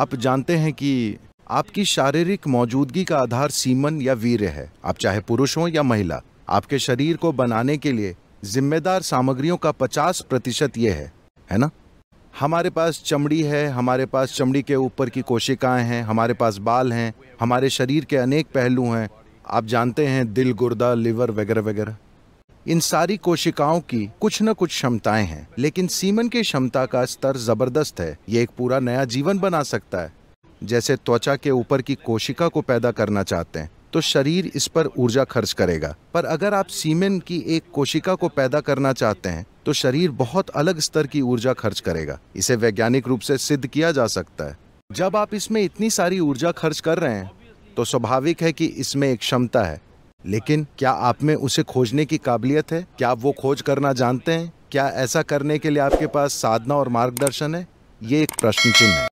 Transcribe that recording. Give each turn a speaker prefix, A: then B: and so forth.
A: आप जानते हैं कि आपकी शारीरिक मौजूदगी का आधार सीमन या वीर्य है आप चाहे पुरुष हो या महिला आपके शरीर को बनाने के लिए जिम्मेदार सामग्रियों का पचास प्रतिशत ये है है ना हमारे पास चमड़ी है हमारे पास चमड़ी के ऊपर की कोशिकाएं हैं हमारे पास बाल हैं हमारे शरीर के अनेक पहलू हैं आप जानते हैं दिल गुर्दा लिवर वगैरह वगैरह इन सारी कोशिकाओं की कुछ न कुछ क्षमताएं हैं लेकिन सीमन की क्षमता का स्तर जबरदस्त है ये एक पूरा नया जीवन बना सकता है जैसे त्वचा के ऊपर की कोशिका को पैदा करना चाहते हैं तो शरीर इस पर ऊर्जा खर्च करेगा पर अगर आप सीमेन की एक कोशिका को पैदा करना चाहते हैं तो शरीर बहुत अलग स्तर की ऊर्जा खर्च करेगा इसे वैज्ञानिक रूप से सिद्ध किया जा सकता है जब आप इसमें इतनी सारी ऊर्जा खर्च कर रहे हैं तो स्वाभाविक है कि इसमें एक क्षमता है लेकिन क्या आप में उसे खोजने की काबिलियत है क्या आप वो खोज करना जानते हैं क्या ऐसा करने के लिए आपके पास साधना और मार्गदर्शन है ये एक प्रश्न चिन्ह है